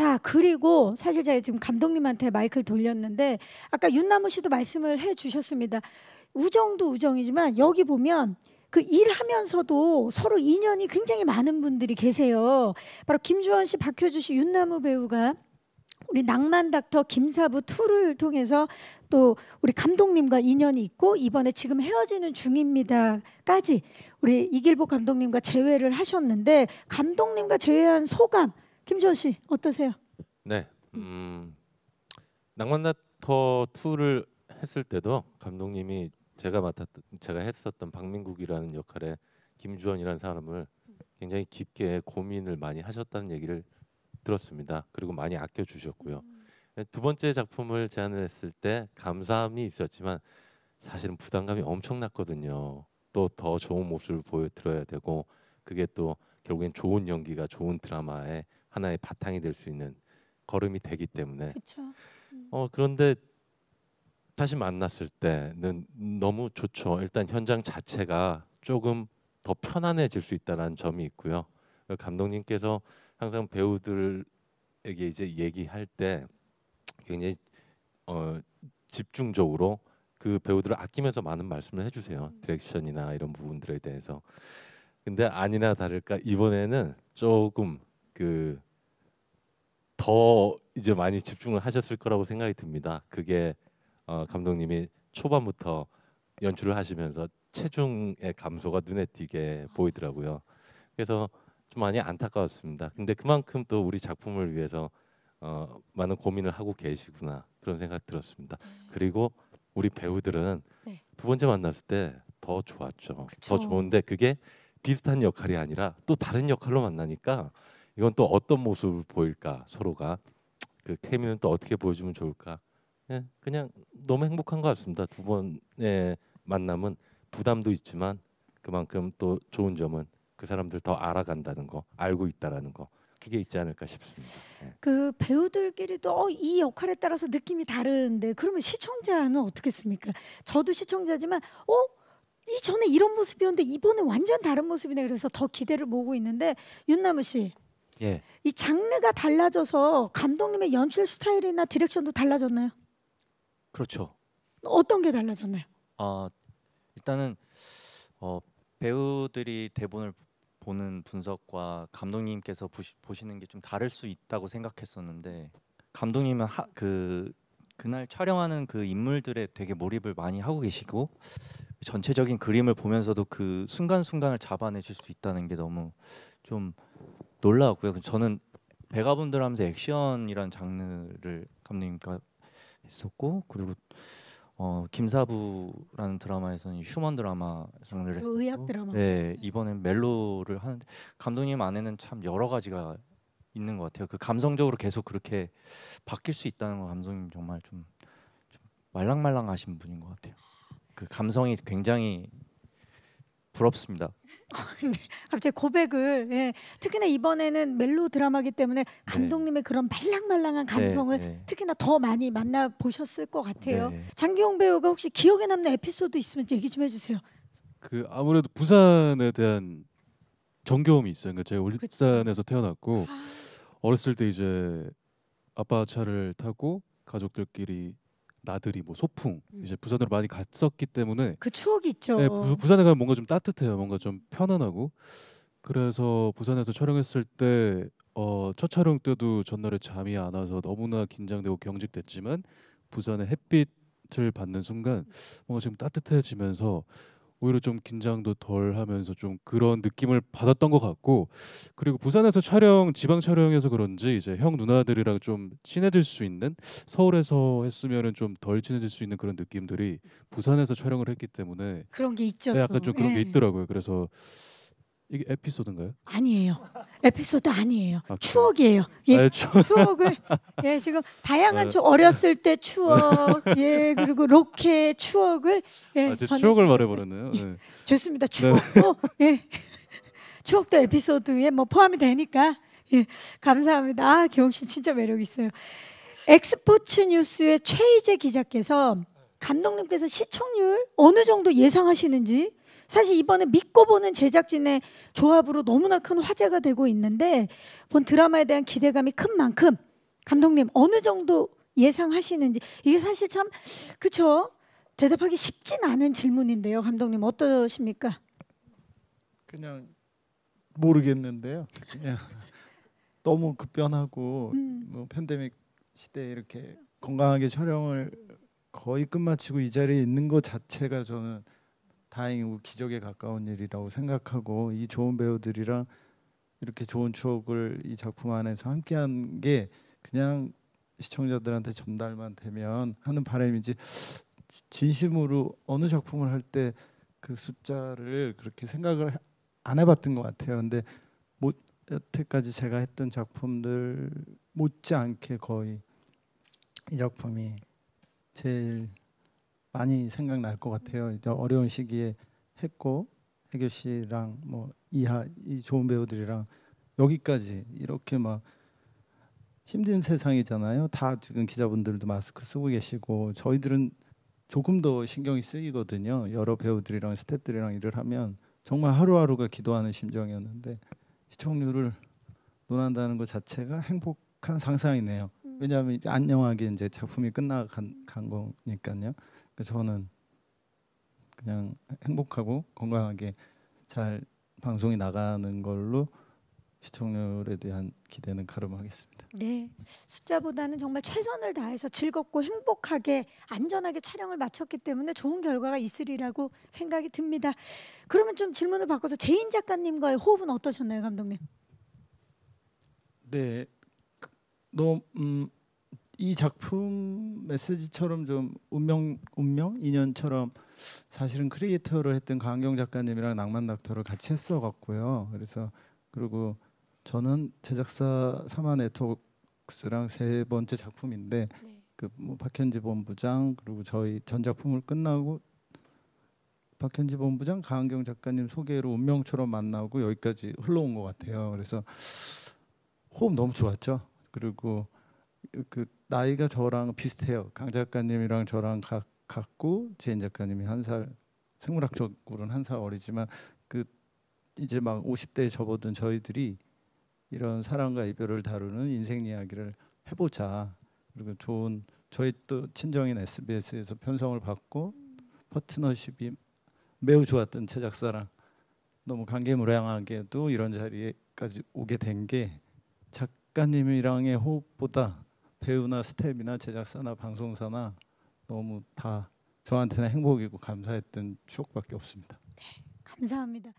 자, 그리고 사실 제가 지금 감독님한테 마이크를 돌렸는데 아까 윤나무 씨도 말씀을 해 주셨습니다. 우정도 우정이지만 여기 보면 그 일하면서도 서로 인연이 굉장히 많은 분들이 계세요. 바로 김주원 씨, 박효주 씨, 윤나무 배우가 우리 낭만 닥터 김사부 투를 통해서 또 우리 감독님과 인연이 있고 이번에 지금 헤어지는 중입니다까지 우리 이길복 감독님과 재회를 하셨는데 감독님과 재회한 소감 김주호씨 어떠세요? 네, 음, 낭만나터 2를 했을 때도 감독님이 제가 맡았던 제가 했었던 박민국이라는 역할에 김주원이라는 사람을 굉장히 깊게 고민을 많이 하셨다는 얘기를 들었습니다. 그리고 많이 아껴 주셨고요. 두 번째 작품을 제안을 했을 때 감사함이 있었지만 사실은 부담감이 엄청났거든요. 또 더 좋은 모습을 보여드려야 되고 그게 또 결국엔 좋은 연기가 좋은 드라마에 하나의 바탕이 될 수 있는 걸음이 되기 때문에 음. 어 그런데 다시 만났을 때는 너무 좋죠. 일단 현장 자체가 조금 더 편안해질 수 있다는 점이 있고요. 감독님께서 항상 배우들에게 이제 얘기할 때 굉장히 어, 집중적으로 그 배우들을 아끼면서 많은 말씀을 해주세요. 음. 디렉션이나 이런 부분들에 대해서. 근데 아니나 다를까 이번에는 조금 그더 이제 많이 집중을 하셨을 거라고 생각이 듭니다. 그게 어, 감독님이 초반부터 연출을 하시면서 체중의 감소가 눈에 띄게 보이더라고요. 그래서 좀 많이 안타까웠습니다. 근데 그만큼 또 우리 작품을 위해서 어, 많은 고민을 하고 계시구나 그런 생각 들었습니다. 그리고 우리 배우들은 네. 두 번째 만났을 때 더 좋았죠. 그쵸. 더 좋은데 그게 비슷한 역할이 아니라 또 다른 역할로 만나니까 이건 또 어떤 모습을 보일까 서로가 그 케미는 또 어떻게 보여주면 좋을까 예, 그냥 너무 행복한 것 같습니다 두 번의 만남은 부담도 있지만 그만큼 또 좋은 점은 그 사람들 더 알아간다는 거 알고 있다라는 거 그게 있지 않을까 싶습니다. 예. 그 배우들끼리도 어, 이 역할에 따라서 느낌이 다른데 그러면 시청자는 어떻겠습니까? 저도 시청자지만 어 이전에 이런 모습이었는데 이번에 완전 다른 모습이네 그래서 더 기대를 모으고 있는데 윤나무 씨 예. 이 장르가 달라져서 감독님의 연출 스타일이나 디렉션도 달라졌나요? 그렇죠. 어떤 게 달라졌나요? 아 일단은 어, 배우들이 대본을 보는 분석과 감독님께서 보시, 보시는 게 좀 다를 수 있다고 생각했었는데 감독님은 하, 그 그날 촬영하는 그 인물들에 되게 몰입을 많이 하고 계시고 전체적인 그림을 보면서도 그 순간순간을 잡아내실 수 있다는 게 너무 좀 놀라웠고요. 그 저는 백아분들 하면서 액션이란 장르를 감독님과 했었고 그리고 어, 김사부라는 드라마에서는 휴먼 드라마 장르를 어, 했었고 의학 드라마. 네, 이번엔 멜로를 하는데 감독님 안에는 참 여러 가지가 있는 것 같아요. 그 감성적으로 계속 그렇게 바뀔 수 있다는 거 감독님 정말 좀, 좀 말랑말랑하신 분인 것 같아요. 그 감성이 굉장히 부럽습니다. 네. 갑자기 고백을 예. 특히나 이번에는 멜로 드라마기 때문에 네. 감독님의 그런 말랑말랑한 네, 감성을 네. 특히나 더 많이 만나 보셨을 것 같아요. 네. 장기용 배우가 혹시 기억에 남는 에피소드 있으면 얘기 좀 해주세요. 그 아무래도 부산에 대한 정겨움이 있어요. 그러니까 제가 울산에서 태어났고 아. 어렸을 때 이제 아빠 차를 타고 가족들끼리 나들이 뭐 소풍 음. 이제 부산으로 많이 갔었기 때문에 그 추억이 있죠. 네, 부, 부산에 가면 뭔가 좀 따뜻해요. 뭔가 좀 편안하고 그래서 부산에서 촬영했을 때 어, 첫 촬영 때도 전날에 잠이 안 와서 너무나 긴장되고 경직됐지만 부산의 햇빛을 받는 순간 뭔가 지금 따뜻해지면서 오히려 좀 긴장도 덜 하면서 좀 그런 느낌을 받았던 것 같고 그리고 부산에서 촬영 지방 촬영해서 그런지 이제 형 누나들이랑 좀 친해질 수 있는 서울에서 했으면은 좀 덜 친해질 수 있는 그런 느낌들이 부산에서 촬영을 했기 때문에 그런 게 있죠. 네, 약간 좀 그런 게 예. 있더라고요. 그래서 이게 에피소드인가요? 아니에요. 에피소드 아니에요. 아, 추억이에요. 예, 아 추억. 추억을 예 지금 다양한 아추 어렸을 때 추억 예 그리고 로켓 추억을 예 아, 추억을 말해버렸네요. 예, 네. 좋습니다. 추억도 네. 어, 예 추억도 에피소드에 뭐 포함이 되니까 예 감사합니다. 아 기홍 씨 진짜 매력 있어요. 엑스포츠 뉴스의 최희재 기자께서 감독님께서 시청률 어느 정도 예상하시는지 사실 이번에 믿고 보는 제작진의 조합으로 너무나 큰 화제가 되고 있는데 본 드라마에 대한 기대감이 큰 만큼 감독님 어느 정도 예상하시는지 이게 사실 참 그쵸 대답하기 쉽진 않은 질문인데요 감독님 어떠십니까? 그냥 모르겠는데요. 그냥 너무 급변하고 음. 뭐 팬데믹 시대에 이렇게 건강하게 촬영을 거의 끝마치고 이 자리에 있는 것 자체가 저는 다행이고 기적에 가까운 일이라고 생각하고 이 좋은 배우들이랑 이렇게 좋은 추억을 이 작품 안에서 함께한 게 그냥 시청자들한테 전달만 되면 하는 바람이지 진심으로 어느 작품을 할 때 그 숫자를 그렇게 생각을 안 해봤던 것 같아요. 근데 못 여태까지 제가 했던 작품들 못지않게 거의 이 작품이 제일 많이 생각날 것 같아요. 이제 어려운 시기에 했고 해교 씨랑 뭐 이하 이 좋은 배우들이랑 여기까지 이렇게 막 힘든 세상이잖아요. 다 지금 기자분들도 마스크 쓰고 계시고 저희들은 조금 더 신경이 쓰이거든요. 여러 배우들이랑 스태프들이랑 일을 하면 정말 하루하루가 기도하는 심정이었는데 시청률을 논한다는 것 자체가 행복한 상상이네요. 음. 왜냐하면 이제 안녕하게 이제 작품이 끝나간 거니까요. 그래서 저는 그냥 행복하고 건강하게 잘 방송이 나가는 걸로 시청률에 대한 기대는 가름하겠습니다. 네, 숫자보다는 정말 최선을 다해서 즐겁고 행복하게 안전하게 촬영을 마쳤기 때문에 좋은 결과가 있으리라고 생각이 듭니다. 그러면 좀 질문을 바꿔서 제인 작가님과의 호흡은 어떠셨나요, 감독님? 네, 그, 너무 음, 이 작품 메시지처럼 좀 운명 운명 인연처럼 사실은 크리에이터를 했던 강경 작가님이랑 낭만 닥터를 같이 했어 갖고요. 그래서 그리고 저는 제작사 사마 네트워크스랑 세 번째 작품인데 네. 그뭐 박현지 본부장 그리고 저희 전 작품을 끝나고 박현지 본부장 강경 작가님 소개로 운명처럼 만나고 여기까지 흘러온 것 같아요. 그래서 호흡 너무 좋았죠. 그리고 그 나이가 저랑 비슷해요. 강 작가님이랑 저랑 가, 같고 제인 작가님이 한 살 생물학적으로는 한 살 어리지만 그 이제 막 50대에 접어든 저희들이 이런 사랑과 이별을 다루는 인생 이야기를 해보자. 그리고 좋은 저희 또 친정인 SBS에서 편성을 받고 파트너십이 매우 좋았던 제작사랑 너무 감개무량하게도 이런 자리에까지 오게 된 게 작가님이랑의 호흡보다 배우나 스텝이나 제작사나 방송사나 너무 다 저한테는 행복이고 감사했던 추억밖에 없습니다. 네, 감사합니다.